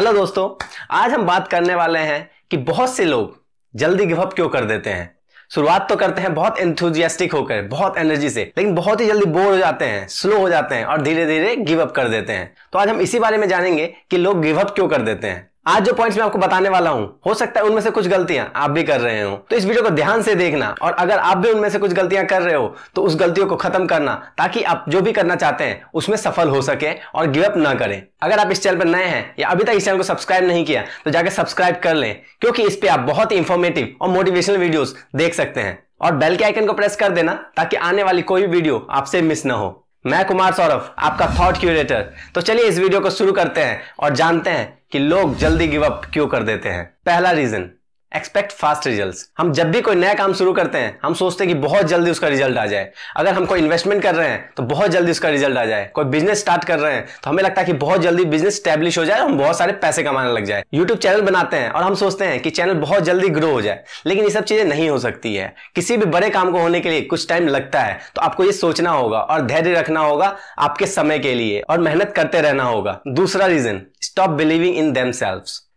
hello दोस्तों आज हम बात करने वाले हैं कि बहुत से लोग जल्दी गिवअप क्यों कर देते हैं शुरुआत तो करते हैं बहुत एंथुजियास्टिक होकर बहुत एनर्जी से लेकिन बहुत ही जल्दी बोर हो जाते हैं स्लो हो जाते हैं और धीरे धीरे गिवअप कर देते हैं तो आज हम इसी बारे में जानेंगे कि लोग गिवअप क्यों कर देते हैं आज जो पॉइंट्स मैं आपको बताने वाला हूं हो सकता है उनमें से कुछ गलतियां आप भी कर रहे हो तो इस वीडियो को ध्यान से देखना और अगर आप भी उनमें से कुछ गलतियां कर रहे हो तो उस गलतियों को खत्म करना ताकि आप जो भी करना चाहते हैं उसमें सफल हो सके और गिवअप ना करें अगर आप इस चैनल पर नए हैं या अभी तक इस चैनल को सब्सक्राइब नहीं किया तो जाकर सब्सक्राइब कर लें क्योंकि इस पर आप बहुत ही इन्फॉर्मेटिव और मोटिवेशनल वीडियोज देख सकते हैं और बेल के आइकन को प्रेस कर देना ताकि आने वाली कोई वीडियो आपसे मिस ना हो मैं कुमार सौरभ आपका थॉट क्यूरेटर तो चलिए इस वीडियो को शुरू करते हैं और जानते हैं कि लोग जल्दी गिवअप क्यों कर देते हैं पहला रीजन एक्सपेक्ट फास्ट रिजल्ट हम जब भी कोई नया काम शुरू करते हैं हम सोचते हैं कि बहुत जल्दी उसका रिजल्ट आ जाए अगर हम कोई इन्वेस्टमेंट कर रहे हैं तो बहुत जल्दी उसका रिजल्ट आ जाए कोई बिजनेस स्टार्ट कर रहे हैं तो हमें लगता है कि बहुत जल्दी बिजनेस स्टैब्लिश हो जाए और हम बहुत सारे पैसे कमाने लग जाए यूट्यूब चैनल बनाते हैं और हम सोचते हैं कि चैनल बहुत जल्दी ग्रो हो जाए लेकिन ये सब चीजें नहीं हो सकती है किसी भी बड़े काम को होने के लिए कुछ टाइम लगता है तो आपको ये सोचना होगा और धैर्य रखना होगा आपके समय के लिए और मेहनत करते रहना होगा दूसरा reason stop believing in them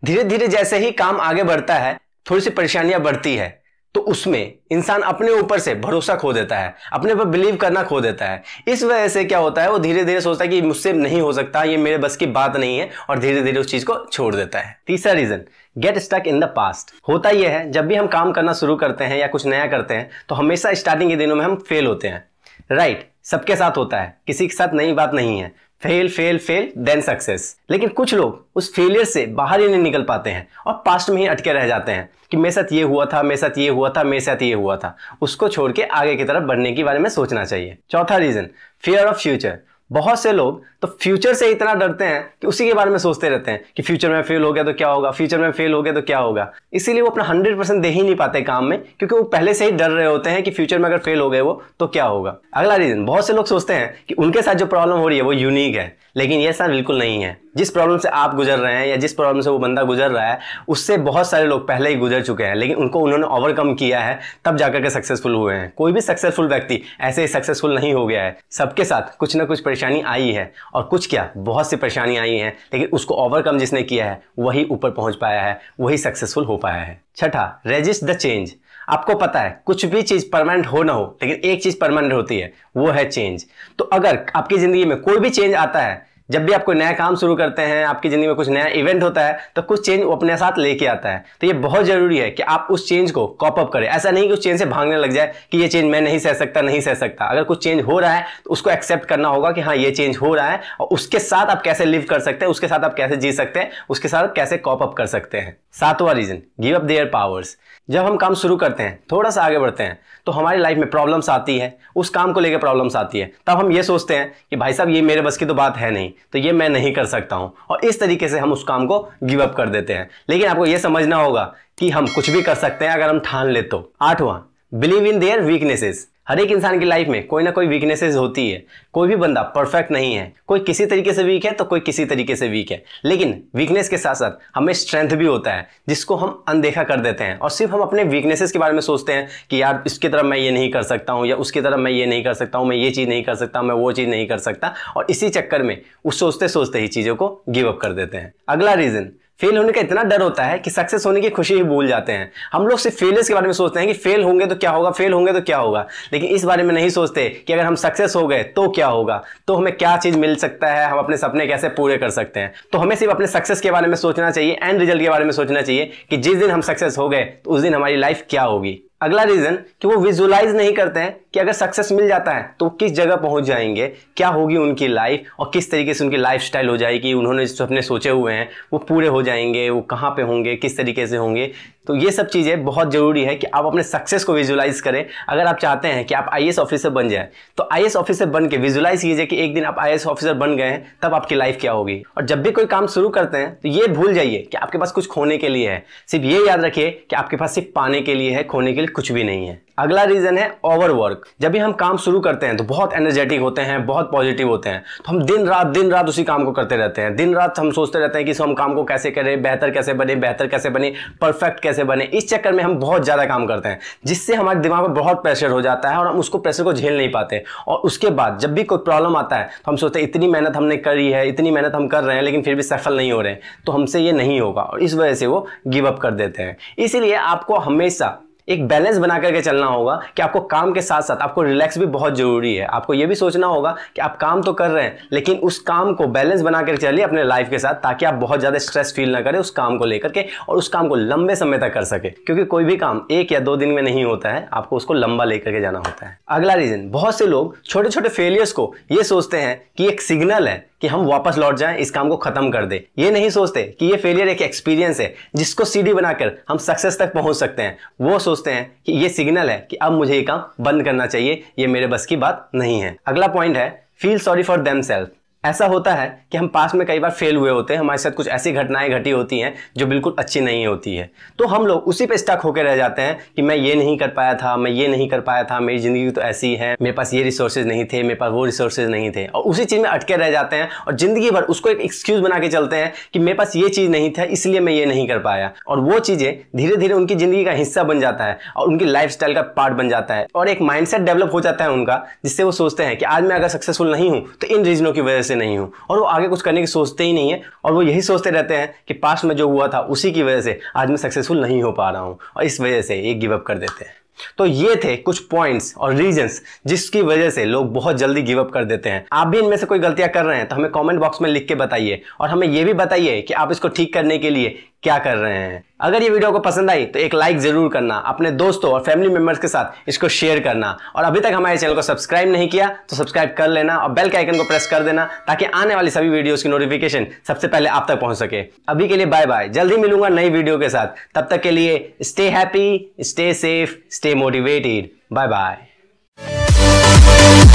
धीरे धीरे जैसे ही काम आगे बढ़ता है थोड़ी सी परेशानियां बढ़ती है तो उसमें इंसान अपने ऊपर से भरोसा खो देता है अपने पर बिलीव करना खो देता है इस वजह से क्या होता है वो धीरे धीरे सोचता है कि मुझसे नहीं हो सकता ये मेरे बस की बात नहीं है और धीरे धीरे उस चीज़ को छोड़ देता है तीसरा reason get stuck in the past होता यह है जब भी हम काम करना शुरू करते हैं या कुछ नया करते हैं तो हमेशा स्टार्टिंग के दिनों में हम फेल होते हैं राइट right, सबके साथ होता है किसी के साथ नई बात नहीं है fail fail fail then success लेकिन कुछ लोग उस फेलियर से बाहर ही नहीं निकल पाते हैं और पास्ट में ही अटके रह जाते हैं कि मेरे साथ ये हुआ था मेरे साथ ये हुआ था मेरे साथ ये हुआ था उसको छोड़ के आगे की तरफ बढ़ने के बारे में सोचना चाहिए चौथा रीजन फेयर ऑफ फ्यूचर बहुत से लोग तो फ्यूचर से इतना डरते हैं कि उसी के बारे में सोचते रहते हैं कि फ्यूचर में फेल हो गया तो क्या होगा फ्यूचर में फेल हो गया तो क्या होगा इसीलिए वो अपना हंड्रेड परसेंट दे ही नहीं पाते काम में क्योंकि वो पहले से ही डर रहे होते हैं कि फ्यूचर में अगर फेल हो गए वो तो क्या होगा अगला रीजन बहुत से लोग सोचते हैं कि उनके साथ जो प्रॉब्लम हो रही है वो यूनिक है लेकिन ये ऐसा बिल्कुल नहीं है जिस प्रॉब्लम से आप गुजर रहे हैं या जिस प्रॉब्लम से वो बंदा गुजर रहा है उससे बहुत सारे लोग पहले ही गुजर चुके हैं लेकिन उनको उन्होंने ओवरकम किया है तब जाकर के सक्सेसफुल हुए हैं कोई भी सक्सेसफुल व्यक्ति ऐसे ही सक्सेसफुल नहीं हो गया है सबके साथ कुछ ना कुछ परेशानी आई है और कुछ क्या बहुत सी परेशानी आई है लेकिन उसको ओवरकम जिसने किया है वही ऊपर पहुंच पाया है वही सक्सेसफुल हो पाया है छठा रेजिस्ट द चेंज आपको पता है कुछ भी चीज़ परमानेंट हो ना हो लेकिन एक चीज़ परमानेंट होती है वो है चेंज तो अगर आपकी ज़िंदगी में कोई भी चेंज आता है जब भी आप कोई नया काम शुरू करते हैं आपकी ज़िंदगी में कुछ नया इवेंट होता है तो कुछ चेंज वो अपने साथ लेके आता है तो ये बहुत ज़रूरी है कि आप उस चेंज को कॉपअप करें ऐसा नहीं कि उस चेंज से भागने लग जाए कि ये चेंज मैं नहीं सह सकता नहीं सह सकता अगर कुछ चेंज हो रहा है तो उसको एक्सेप्ट करना होगा कि हाँ ये चेंज हो रहा है और उसके साथ आप कैसे लिव कर सकते हैं उसके साथ आप कैसे जी सकते हैं उसके साथ आप कैसे कॉपअप कर सकते हैं सातवां reason give up their powers जब हम काम शुरू करते हैं थोड़ा सा आगे बढ़ते हैं तो हमारी लाइफ में प्रॉब्लम्स आती है उस काम को लेकर प्रॉब्लम्स आती है तब हम ये सोचते हैं कि भाई साहब ये मेरे बस की तो बात है नहीं तो ये मैं नहीं कर सकता हूँ और इस तरीके से हम उस काम को गिव अप कर देते हैं लेकिन आपको ये समझना होगा कि हम कुछ भी कर सकते हैं अगर हम ठान ले तो आठवां बिलीव इन देयर वीकनेसेस हर एक इंसान की लाइफ में कोई ना कोई वीकनेसेस होती है कोई भी बंदा परफेक्ट नहीं है कोई किसी तरीके से वीक है तो कोई किसी तरीके से वीक है लेकिन वीकनेस के साथ साथ हमें स्ट्रेंथ भी होता है जिसको हम अनदेखा कर देते हैं और सिर्फ हम अपने वीकनेसेस के बारे में सोचते हैं कि यार इसकी तरफ मैं ये नहीं कर सकता हूँ या उसकी तरफ मैं ये नहीं कर सकता हूँ मैं ये चीज़ नहीं कर सकता मैं वो चीज़ नहीं कर सकता और इसी चक्कर में उस सोचते सोचते ही चीज़ों को गिव अप कर देते हैं अगला रीज़न फेल होने का इतना डर होता है कि सक्सेस होने की खुशी ही भूल जाते हैं हम लोग सिर्फ फेलियर्स के बारे में सोचते हैं कि फेल होंगे तो क्या होगा फेल होंगे तो क्या होगा लेकिन इस बारे में नहीं सोचते कि अगर हम सक्सेस हो गए तो क्या होगा तो हमें क्या चीज़ मिल सकता है हम अपने सपने कैसे पूरे कर सकते हैं तो हमें सिर्फ अपने सक्सेस के बारे में सोचना चाहिए एंड रिजल्ट के बारे में सोचना चाहिए कि जिस दिन हम सक्सेस हो गए तो उस दिन हमारी लाइफ क्या होगी अगला रीजन कि वो विजुलाइज नहीं करते हैं कि अगर सक्सेस मिल जाता है तो किस जगह पहुंच जाएंगे क्या होगी उनकी लाइफ और किस तरीके से उनकी लाइफ स्टाइल हो जाएगी उन्होंने जो अपने सोचे हुए हैं वो पूरे हो जाएंगे वो कहाँ पे होंगे किस तरीके से होंगे तो ये सब चीज़ें बहुत ज़रूरी है कि आप अपने सक्सेस को विजुलाइज करें अगर आप चाहते हैं कि आप आई ऑफिसर बन जाएं तो आई ऑफिसर बन के विजुलाइज कीजिए कि एक दिन आप आई ऑफिसर बन गए हैं तब आपकी लाइफ क्या होगी और जब भी कोई काम शुरू करते हैं तो ये भूल जाइए कि आपके पास कुछ खोने के लिए है सिर्फ ये याद रखिए कि आपके पास सिर्फ पाने के लिए है खोने के लिए कुछ भी नहीं है अगला रीज़न है ओवरवर्क जब भी हम काम शुरू करते हैं तो बहुत एनर्जेटिक होते हैं बहुत पॉजिटिव होते हैं तो हम दिन रात दिन रात उसी काम को करते रहते हैं दिन रात हम सोचते रहते हैं कि हम काम को कैसे करें बेहतर कैसे बने बेहतर कैसे बने परफेक्ट कैसे बने इस चक्कर में हम बहुत ज़्यादा काम करते हैं जिससे हमारे दिमाग पर बहुत प्रेशर हो जाता है और हम उसको प्रेशर को झेल नहीं पाते और उसके बाद जब भी कोई प्रॉब्लम आता है तो हम सोचते हैं इतनी मेहनत हमने करी है इतनी मेहनत हम कर रहे हैं लेकिन फिर भी सफल नहीं हो रहे हैं तो हमसे ये नहीं होगा और इस वजह से वो गिव अप कर देते हैं इसीलिए आपको हमेशा एक बैलेंस बना करके चलना होगा कि आपको काम के साथ साथ आपको रिलैक्स भी बहुत ज़रूरी है आपको यह भी सोचना होगा कि आप काम तो कर रहे हैं लेकिन उस काम को बैलेंस बना कर चलिए अपने लाइफ के साथ ताकि आप बहुत ज़्यादा स्ट्रेस फील ना करें उस काम को लेकर के और उस काम को लंबे समय तक कर सके क्योंकि कोई भी काम एक या दो दिन में नहीं होता है आपको उसको लंबा लेकर के जाना होता है अगला रीज़न बहुत से लोग छोटे छोटे फेलियर्स को ये सोचते हैं कि एक सिग्नल है कि हम वापस लौट जाएं इस काम को खत्म कर दे ये नहीं सोचते कि ये फेलियर एक एक्सपीरियंस है जिसको सीढ़ी बनाकर हम सक्सेस तक पहुंच सकते हैं वो सोचते हैं कि ये सिग्नल है कि अब मुझे ये काम बंद करना चाहिए ये मेरे बस की बात नहीं है अगला पॉइंट है feel sorry for them self ऐसा होता है कि हम पास में कई बार फेल हुए होते हैं हमारे साथ कुछ ऐसी घटनाएं घटी होती हैं जो बिल्कुल अच्छी नहीं होती है तो हम लोग उसी पे स्टक होकर रह जाते हैं कि मैं ये नहीं कर पाया था मैं ये नहीं कर पाया था मेरी ज़िंदगी तो ऐसी है मेरे पास ये रिसोर्सेज नहीं थे मेरे पास वो रिसोर्सेज नहीं थे और उसी चीज़ में अटके रह जाते हैं और ज़िंदगी भर उसको एक एक्सक्यूज़ बना के चलते हैं कि मेरे पास ये चीज़ नहीं था इसलिए मैं ये नहीं कर पाया और वो चीज़ें धीरे धीरे उनकी ज़िंदगी का हिस्सा बन जाता है और उनकी लाइफ का पार्ट बन जाता है और एक माइंड डेवलप हो जाता है उनका जिससे वो सोचते हैं कि आज मैं अगर सक्सेसफुल नहीं हूँ तो इन रीजनों की वजह से से नहीं हूँ और वो आगे कुछ करने की सोचते ही नहीं है और वो यही सोचते रहते हैं कि पास्ट में जो हुआ था उसी की वजह से आज मैं सक्सेसफुल नहीं हो पा रहा हूँ और इस वजह से ये गिवअप कर देते हैं तो ये थे कुछ पॉइंट्स और रीजंस जिसकी वजह से लोग बहुत जल्दी गिवअप कर देते हैं आप भी इनमें से कोई गलतियां कर रहे हैं तो हमें कमेंट बॉक्स में लिख के बताइए और हमें यह भी बताइए कि आप इसको ठीक करने के लिए क्या कर रहे हैं अगर ये वीडियो को पसंद आई तो एक लाइक ज़रूर करना अपने दोस्तों और फैमिली मेंबर्स के साथ इसको शेयर करना और अभी तक हमारे चैनल को सब्सक्राइब नहीं किया तो सब्सक्राइब कर लेना और बेल के आइकन को प्रेस कर देना ताकि आने वाली सभी वीडियोस की नोटिफिकेशन सबसे पहले आप तक पहुंच सके अभी के लिए बाय बाय जल्दी मिलूंगा नई वीडियो के साथ तब तक के लिए stay happy stay safe stay motivated bye bye